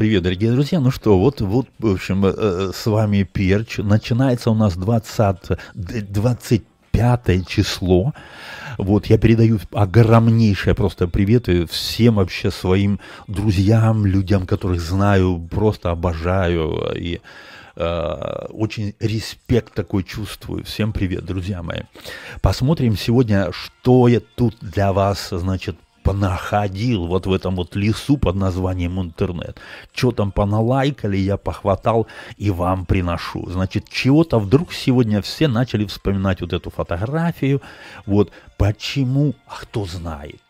Привет, дорогие друзья. Ну что, вот, вот в общем, э, э, с вами Перч. Начинается у нас 20, 20 пятое число. Вот, я передаю огромнейшее просто привет всем вообще своим друзьям, людям, которых знаю, просто обожаю и э, очень респект такой чувствую. Всем привет, друзья мои. Посмотрим сегодня, что я тут для вас, значит, понаходил вот в этом вот лесу под названием интернет. Что там поналайкали, я похватал и вам приношу. Значит, чего-то вдруг сегодня все начали вспоминать вот эту фотографию. Вот почему, а кто знает.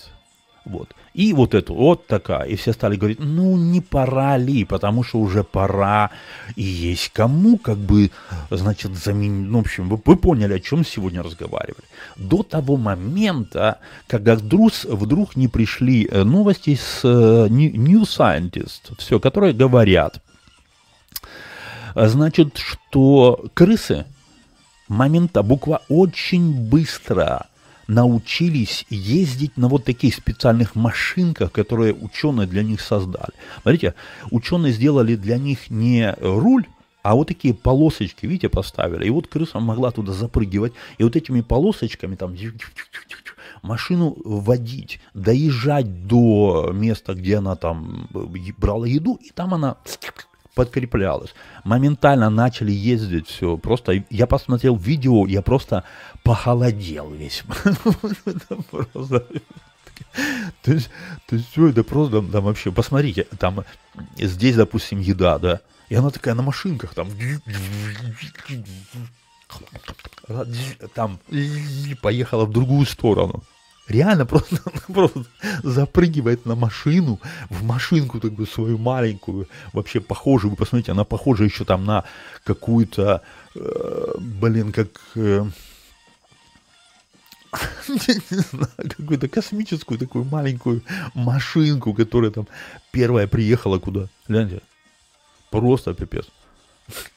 Вот. И вот эту, вот такая. И все стали говорить, ну не пора ли, потому что уже пора. И есть кому, как бы, значит, заменить. Ну, в общем, вы, вы поняли, о чем сегодня разговаривали. До того момента, когда вдруг, вдруг не пришли э, новости с э, New Scientist, все, которые говорят, значит, что крысы момента буква очень быстро – научились ездить на вот таких специальных машинках, которые ученые для них создали. Смотрите, ученые сделали для них не руль, а вот такие полосочки, видите, поставили. И вот крыса могла туда запрыгивать. И вот этими полосочками там машину водить, доезжать до места, где она там брала еду, и там она подкреплялось. Моментально начали ездить все. Просто я посмотрел видео, я просто похолодел весь. То есть, то есть все это просто там вообще, посмотрите, там здесь, допустим, еда, да, и она такая на машинках там, там поехала в другую сторону реально просто, просто запрыгивает на машину, в машинку такую свою маленькую, вообще похожую, вы посмотрите, она похожа еще там на какую-то, э, блин, как... Э, какую-то космическую такую маленькую машинку, которая там первая приехала куда. Гляньте, просто пипец.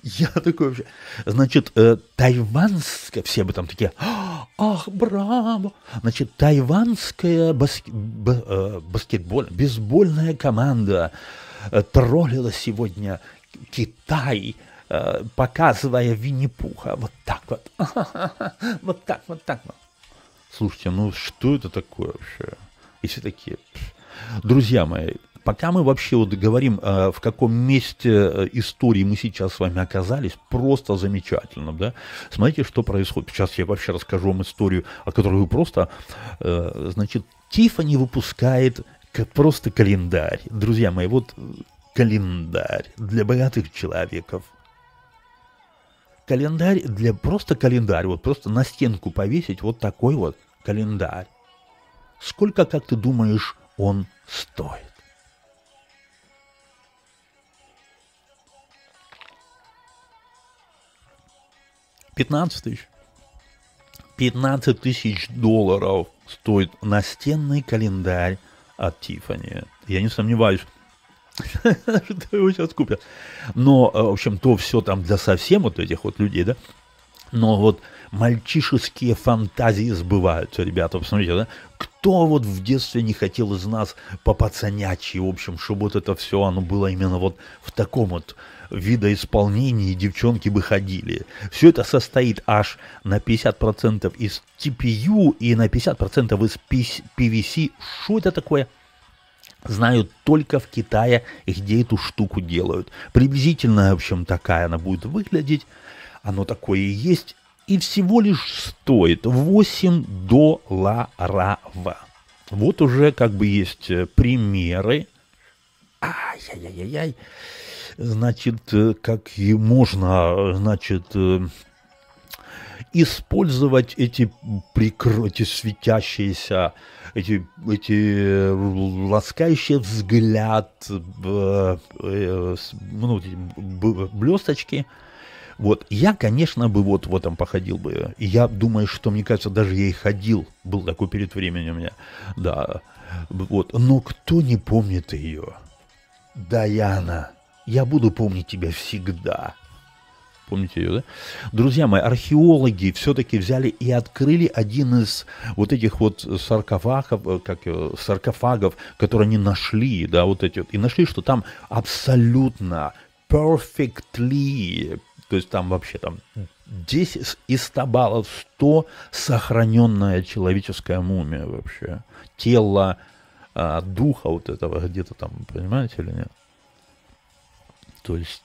Я такой вообще. Значит, э, тайванская, все бы там такие, «А, ах, браво. Значит, тайванская баск... б, э, баскетболь, бейсбольная команда э, троллила сегодня Китай, э, показывая Винни-Пуха. Вот так вот. Вот так, вот так вот. Слушайте, ну что это такое вообще? И все такие, друзья мои, пока мы вообще вот говорим, э, в каком месте э, истории мы сейчас с вами оказались, просто замечательно, да. Смотрите, что происходит. Сейчас я вообще расскажу вам историю, о которой вы просто, э, значит, Тифани выпускает просто календарь. Друзья мои, вот календарь для богатых человеков. Календарь для просто календарь, вот просто на стенку повесить вот такой вот календарь. Сколько, как ты думаешь, он стоит? 15 тысяч. 15 тысяч долларов стоит настенный календарь от Тифани. Я не сомневаюсь, что его сейчас купят. Но, э, в общем, то все там для совсем вот этих вот людей, да, но вот мальчишеские фантазии сбываются, ребята. Посмотрите, да? Кто вот в детстве не хотел из нас по пацанячьи, в общем, чтобы вот это все, оно было именно вот в таком вот видоисполнении, девчонки бы ходили. Все это состоит аж на 50% из TPU и на 50% из PVC. Что это такое? знают только в Китае, где эту штуку делают. Приблизительно, в общем, такая она будет выглядеть. Оно такое и есть, и всего лишь стоит 8 долларов. Вот уже как бы есть э, примеры. Ай-яй-яй-яй. Значит, э, как и можно, э, значит, использовать эти, прикр... светящиеся, эти, эти ласкающие взгляд, ну, блесточки, вот, я, конечно, бы вот в этом походил бы. я думаю, что, мне кажется, даже я и ходил. Был такой перед временем у меня. Да, вот. Но кто не помнит ее? Даяна, я буду помнить тебя всегда. Помните ее, да? Друзья мои, археологи все-таки взяли и открыли один из вот этих вот саркофагов, э, как саркофагов, которые они нашли, да, вот эти вот, и нашли, что там абсолютно perfectly то есть там вообще там 10 из 100 баллов 100 сохраненная человеческая мумия вообще. Тело а, духа вот этого где-то там, понимаете или нет? То есть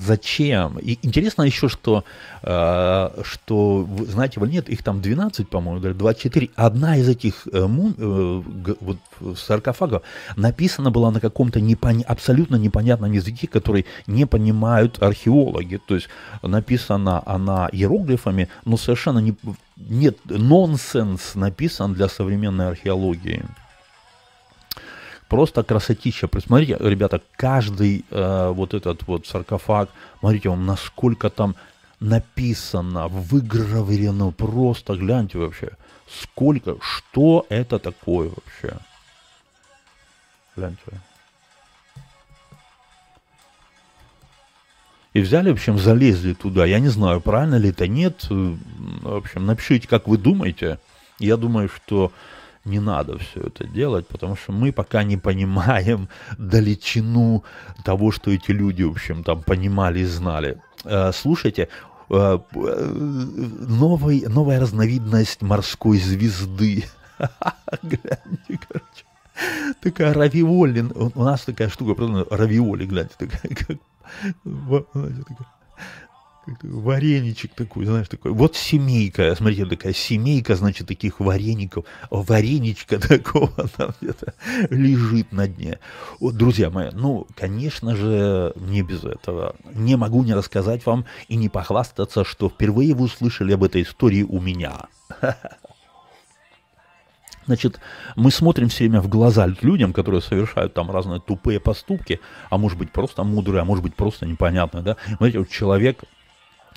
зачем? И интересно еще, что, э, что знаете, нет, их там 12, по-моему, даже 24. Одна из этих э, мум, э, вот, саркофагов написана была на каком-то непон... абсолютно непонятном языке, который не понимают археологи. То есть написана она иероглифами, но совершенно не... нет, нонсенс написан для современной археологии. Просто красотища. посмотрите, ребята, каждый э, вот этот вот саркофаг, смотрите, он насколько там написано, выгравировано, просто гляньте вообще, сколько, что это такое вообще. Гляньте. И взяли, в общем, залезли туда. Я не знаю, правильно ли это, нет. В общем, напишите, как вы думаете. Я думаю, что не надо все это делать, потому что мы пока не понимаем далечину того, что эти люди, в общем, там понимали и знали. Э, слушайте, э, э, новый, новая разновидность морской звезды. Гляньте, короче. Такая равиоли. У нас такая штука, правда, равиоли, гляньте, такая, как, вареничек такой, знаешь, такой. Вот семейка, смотрите, такая семейка, значит, таких вареников. Вареничка такого там где-то лежит на дне. Вот, друзья мои, ну, конечно же, не без этого. Не могу не рассказать вам и не похвастаться, что впервые вы услышали об этой истории у меня. Значит, мы смотрим все время в глаза людям, которые совершают там разные тупые поступки, а может быть просто мудрые, а может быть просто непонятные, да. Знаете, вот человек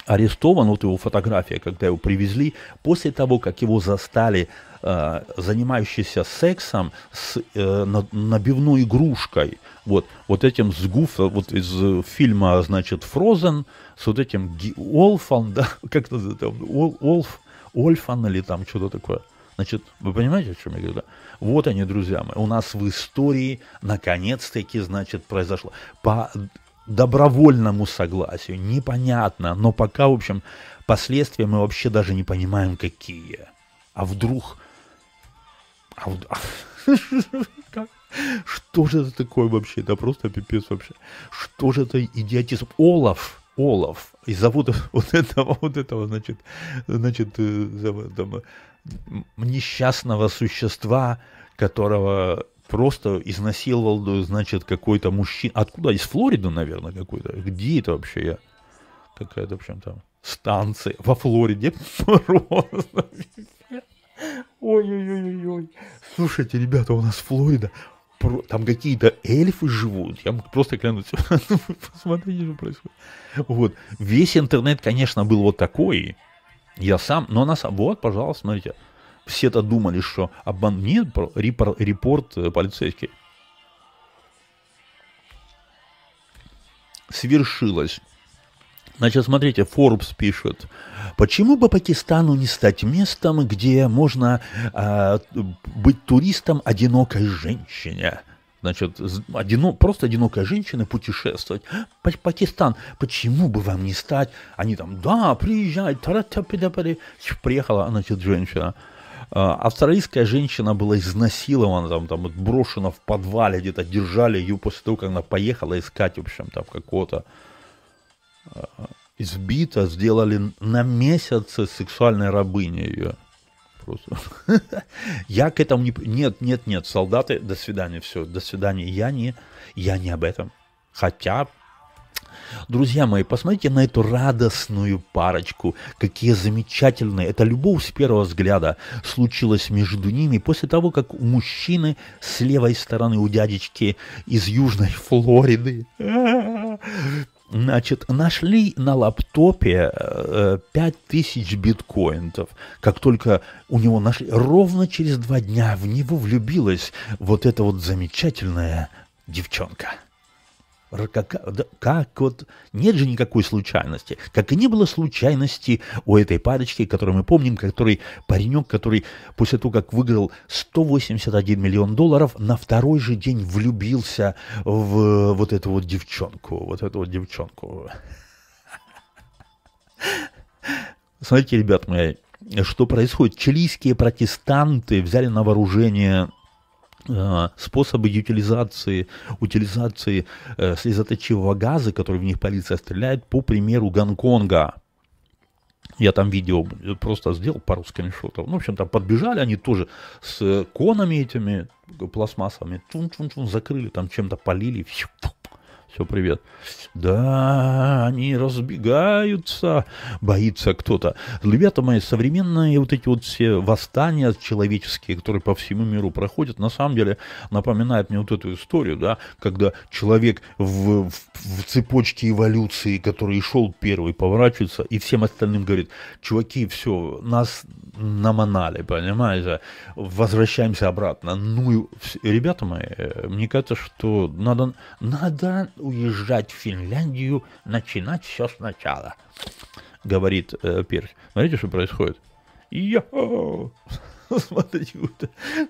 арестован, вот его фотография, когда его привезли, после того, как его застали э, занимающийся сексом с э, набивной игрушкой, вот, вот этим с Гуф, вот из фильма, значит, «Фрозен», с вот этим Ги, Олфан, да, как это там, Ол, Олф, Ольфан или там что-то такое. Значит, вы понимаете, о чем я говорю? Вот они, друзья мои, у нас в истории наконец-таки, значит, произошло. По добровольному согласию. Непонятно, но пока, в общем, последствия мы вообще даже не понимаем, какие. А вдруг... А вдруг... А Что же это такое вообще? Это просто пипец вообще. Что же это идиотизм? Олаф, Олаф, и за вот, этого, вот этого, значит, значит, э, там, несчастного существа, которого просто изнасиловал, значит, какой-то мужчина. Откуда? Из Флориды, наверное, какой-то. Где это вообще я? Какая-то, в общем, там станция во Флориде. Просто. Ой-ой-ой-ой. Слушайте, ребята, у нас Флорида. Там какие-то эльфы живут. Я просто клянусь. Посмотрите, что происходит. Вот. Весь интернет, конечно, был вот такой. Я сам, но на самом... Вот, пожалуйста, смотрите все-то думали, что обман... Нет, репор... репорт э, полицейский. Свершилось. Значит, смотрите, Forbes пишет, почему бы Пакистану не стать местом, где можно э, быть туристом одинокой женщине? Значит, одино, просто одинокая женщина путешествовать. «А, Пакистан, почему бы вам не стать? Они там, да, приезжай, приехала, значит, женщина. А, австралийская женщина была изнасилована, там, там брошена в подвале, где-то держали ее после того, как она поехала искать, в общем, там какого-то а, избита, сделали на месяц сексуальной рабыней ее. Просто. Я к этому не... Нет, нет, нет, солдаты, до свидания, все, до свидания. Я не, я не об этом. Хотя Друзья мои, посмотрите на эту радостную парочку. Какие замечательные. Это любовь с первого взгляда случилась между ними после того, как у мужчины с левой стороны, у дядечки из Южной Флориды, Значит, нашли на лаптопе 5000 э, биткоинов. Как только у него нашли, ровно через два дня в него влюбилась вот эта вот замечательная девчонка как, как вот нет же никакой случайности, как и не было случайности у этой парочки, которую мы помним, который паренек, который после того, как выиграл 181 миллион долларов, на второй же день влюбился в вот эту вот девчонку, вот эту вот девчонку. Смотрите, ребят мои, что происходит. Чилийские протестанты взяли на вооружение Э, способы утилизации, утилизации э, слезоточивого газа, который в них полиция стреляет, по примеру Гонконга. Я там видео просто сделал пару скриншотов. Ну, в общем, там подбежали они тоже с конами этими пластмассовыми, тун-тун-тун, закрыли, там чем-то полили, фью, фью, все, привет. Да, они разбегаются, боится кто-то. Ребята мои, современные вот эти вот все восстания человеческие, которые по всему миру проходят, на самом деле напоминают мне вот эту историю, да, когда человек в, в, в цепочке эволюции, который шел первый, поворачивается и всем остальным говорит, чуваки, все, нас наманали, понимаете, возвращаемся обратно. Ну, ребята мои, э, мне кажется, что надо, надо уезжать в Финляндию, начинать все сначала. Говорит э, Перч. Смотрите, что происходит. Йо! Смотрите,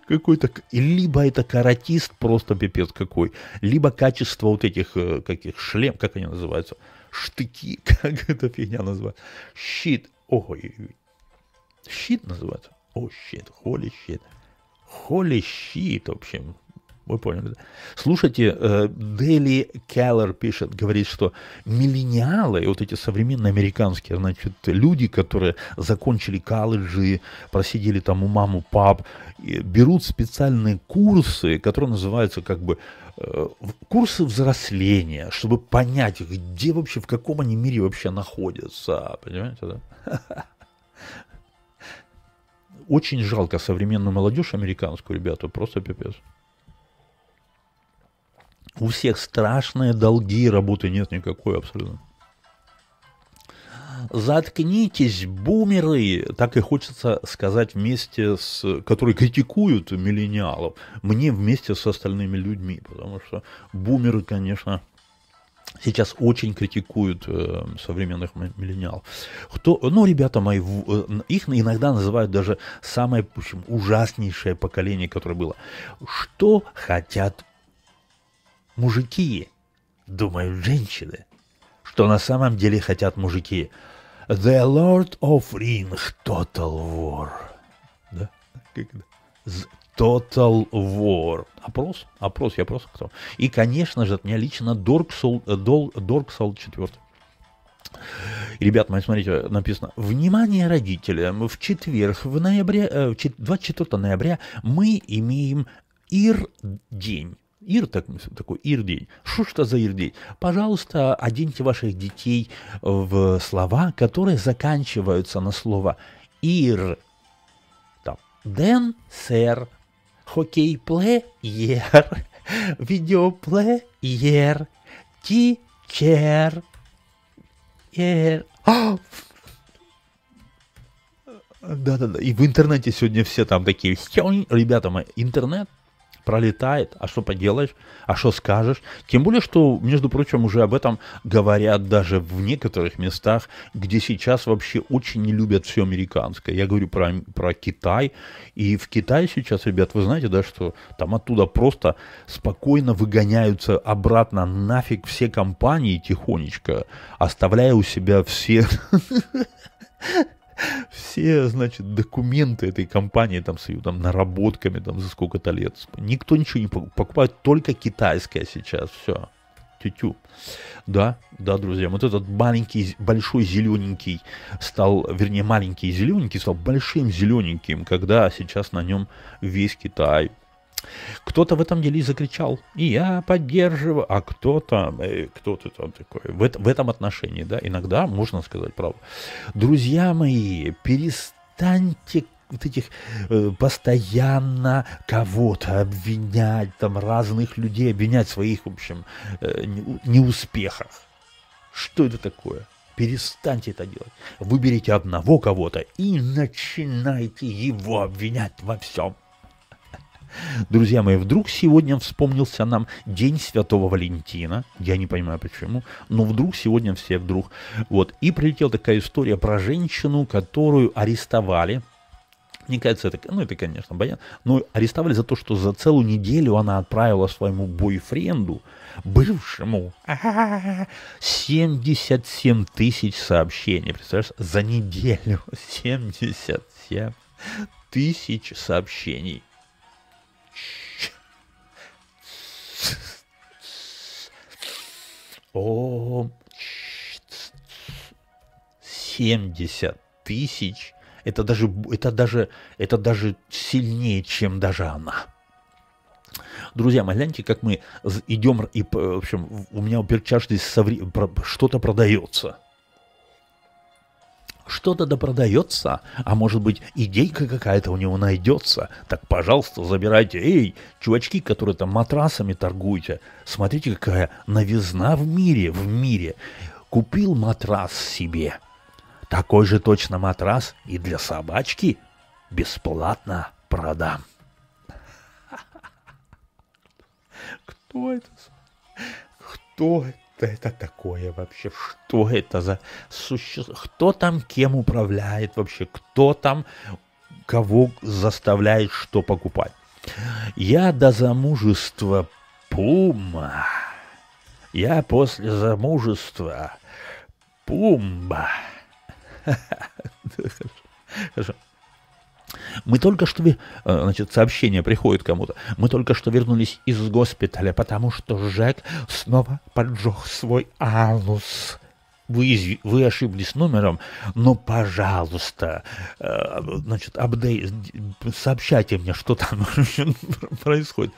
какой-то... Либо это каратист просто пипец какой, либо качество вот этих, э, каких, шлем, как они называются, штыки, как эта фигня называется, щит, ой, щит называется, о, щит, холи щит, холи щит, в общем, вы поняли. Да? Слушайте, э, Дели Келлер пишет, говорит, что миллениалы, вот эти современные американские, значит, люди, которые закончили колледжи, просидели там у маму, пап, берут специальные курсы, которые называются как бы э, курсы взросления, чтобы понять, где вообще, в каком они мире вообще находятся. Понимаете, да? Очень жалко современную молодежь американскую, ребята, просто пипец. У всех страшные долги, работы нет никакой абсолютно. Заткнитесь, бумеры, так и хочется сказать вместе с, которые критикуют миллениалов, мне вместе с остальными людьми, потому что бумеры, конечно, сейчас очень критикуют э, современных миллениалов. Кто, ну, ребята мои, в, э, их иногда называют даже самое в общем, ужаснейшее поколение, которое было. Что хотят мужики думают женщины. Что на самом деле хотят мужики? The Lord of Ring Total War. Да? Как это? Total War. Опрос, опрос, я просто кто. И, конечно же, от меня лично Dark Soul, Dol, Dark Soul 4. ребят мои, смотрите, написано, внимание родителям, в четверг, в ноябре, 24 э, ноября мы имеем ИР-день. Ир так, такой, Ирдень. Что что за ир день Пожалуйста, оденьте ваших детей в слова, которые заканчиваются на слово Ир. Там, Ден, сэр, хоккей плеер, видеоплеер, тичер, эр. А! Да-да-да, и в интернете сегодня все там такие, ребята мои, интернет пролетает, а что поделаешь, а что скажешь. Тем более, что, между прочим, уже об этом говорят даже в некоторых местах, где сейчас вообще очень не любят все американское. Я говорю про, про Китай, и в Китае сейчас, ребят, вы знаете, да, что там оттуда просто спокойно выгоняются обратно нафиг все компании тихонечко, оставляя у себя все... все, значит, документы этой компании там с ее там наработками там за сколько-то лет. Никто ничего не покупает, только китайское сейчас, все. Тю-тю. Да, да, друзья, вот этот маленький, большой зелененький стал, вернее, маленький зелененький стал большим зелененьким, когда сейчас на нем весь Китай кто-то в этом деле закричал, и я поддерживаю, а кто-то, э, кто-то там такой, в, в этом отношении, да, иногда можно сказать правду. Друзья мои, перестаньте вот этих э, постоянно кого-то обвинять, там разных людей обвинять в своих, в общем, э, неуспехах. Что это такое? Перестаньте это делать. Выберите одного кого-то и начинайте его обвинять во всем. Друзья мои, вдруг сегодня вспомнился нам День Святого Валентина. Я не понимаю почему, но вдруг сегодня все вдруг. Вот. И прилетела такая история про женщину, которую арестовали. Мне кажется, это, ну, это, конечно, баян. Но арестовали за то, что за целую неделю она отправила своему бойфренду, бывшему, 77 тысяч сообщений. Представляешь, за неделю 77 тысяч сообщений. О, 70 тысяч. Это даже, это даже, это даже сильнее, чем даже она. Друзья мои, гляньте, как мы идем, и, в общем, у меня у перчашки что-то продается что-то да продается, а может быть идейка какая-то у него найдется. Так, пожалуйста, забирайте. Эй, чувачки, которые там матрасами торгуете, смотрите, какая новизна в мире, в мире. Купил матрас себе. Такой же точно матрас и для собачки бесплатно продам. Кто это? Кто это? это такое вообще? Что это за существо? Кто там кем управляет вообще? Кто там кого заставляет что покупать? Я до замужества Пума. Я после замужества Пумба. Хорошо. Мы только что... Э, значит, сообщение приходит кому-то. Мы только что вернулись из госпиталя, потому что Жек снова поджег свой анус вы, изв... вы ошиблись номером, но, пожалуйста, э, значит, апдей... сообщайте мне, что там происходит.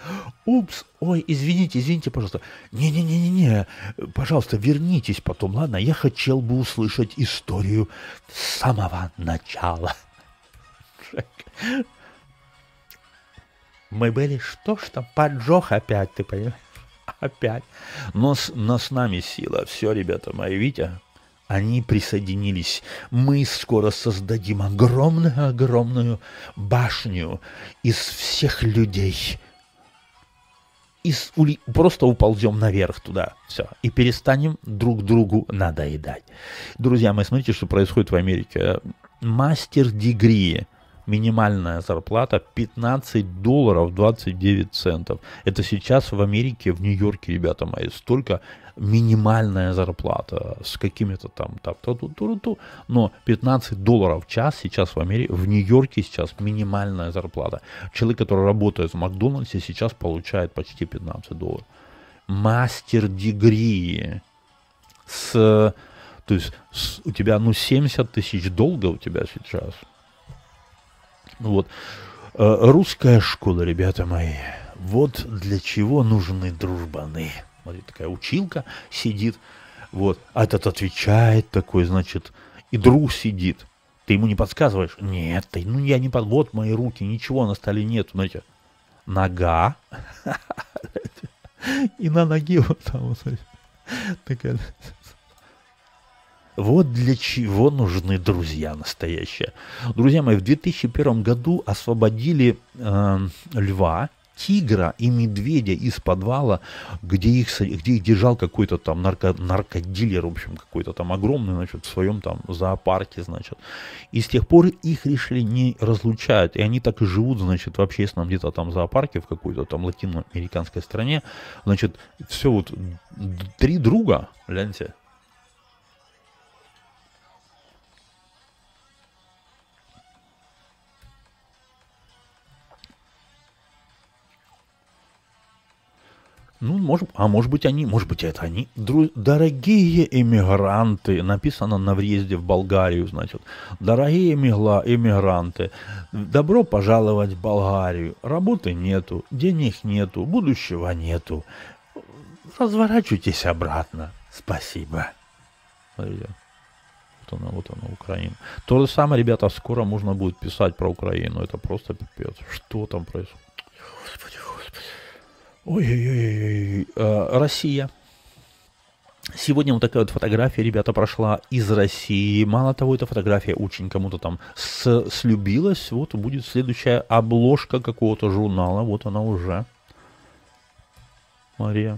Упс, ой, извините, извините, пожалуйста. Не-не-не-не-не, пожалуйста, вернитесь потом, ладно? Я хотел бы услышать историю с самого начала шаг. Мы были, что ж там, поджог опять, ты понимаешь? Опять. Но, но с нами сила. Все, ребята мои, Витя, они присоединились. Мы скоро создадим огромную-огромную башню из всех людей. из ули... просто уползем наверх туда, все, и перестанем друг другу надоедать. Друзья мои, смотрите, что происходит в Америке. Мастер-дегри минимальная зарплата 15 долларов 29 центов. Это сейчас в Америке, в Нью-Йорке, ребята мои, столько минимальная зарплата с какими-то там, там ту -ту -ту -ту, но 15 долларов в час сейчас в Америке, в Нью-Йорке сейчас минимальная зарплата. Человек, который работает в Макдональдсе, сейчас получает почти 15 долларов. Мастер-дегри с... То есть с, у тебя, ну, 70 тысяч долга у тебя сейчас – ну вот. Э, русская школа, ребята мои. Вот для чего нужны дружбаны. Вот такая училка сидит, вот, а этот отвечает такой, значит, и друг сидит. Ты ему не подсказываешь? Нет, ты, ну я не под... Вот мои руки, ничего на столе нет, смотрите. Нога. И на ноге вот там, вот, Такая вот для чего нужны друзья настоящие. Друзья мои, в 2001 году освободили э, льва, тигра и медведя из подвала, где их, где их держал какой-то там нарко, наркодилер, в общем, какой-то там огромный, значит, в своем там зоопарке, значит. И с тех пор их решили не разлучать, и они так и живут, значит, в общественном где-то там зоопарке в какой-то там латиноамериканской стране, значит, все вот три друга, гляньте, Ну, может, а может быть они, может быть это они. Дру, дорогие эмигранты, написано на въезде в Болгарию, значит. Дорогие эмигла, эмигранты, добро пожаловать в Болгарию. Работы нету, денег нету, будущего нету. Разворачивайтесь обратно. Спасибо. Смотрите. Вот она, вот она, Украина. То же самое, ребята, скоро можно будет писать про Украину. Это просто пипец. Что там происходит? Ой-ой-ой, э, Россия. Сегодня вот такая вот фотография, ребята, прошла из России. Мало того, эта фотография очень кому-то там с слюбилась. Вот будет следующая обложка какого-то журнала. Вот она уже. Мария.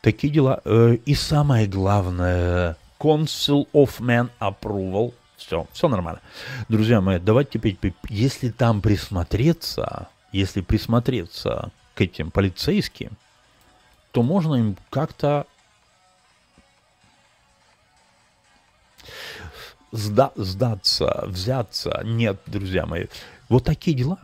Такие дела. Э, и самое главное, Council of Men Approval. Все, все нормально. Друзья мои, давайте теперь, если там присмотреться, если присмотреться, к этим полицейским, то можно им как-то сда сдаться, взяться. Нет, друзья мои, вот такие дела.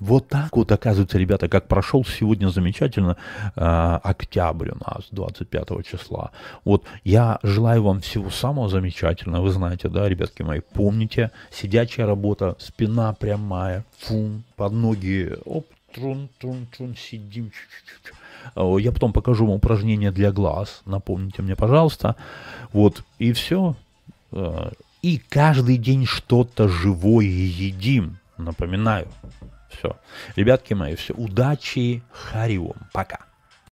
Вот так вот, оказывается, ребята, как прошел сегодня замечательно э, октябрь у нас, 25 числа. Вот я желаю вам всего самого замечательного. Вы знаете, да, ребятки мои, помните, сидячая работа, спина прямая, фу, под ноги, оп, трун, трун, трун, сидим. Э, я потом покажу вам упражнение для глаз, напомните мне, пожалуйста. Вот, и все. Э, и каждый день что-то живое едим, напоминаю. Все. Ребятки мои, все. Удачи, Хариум. Пока.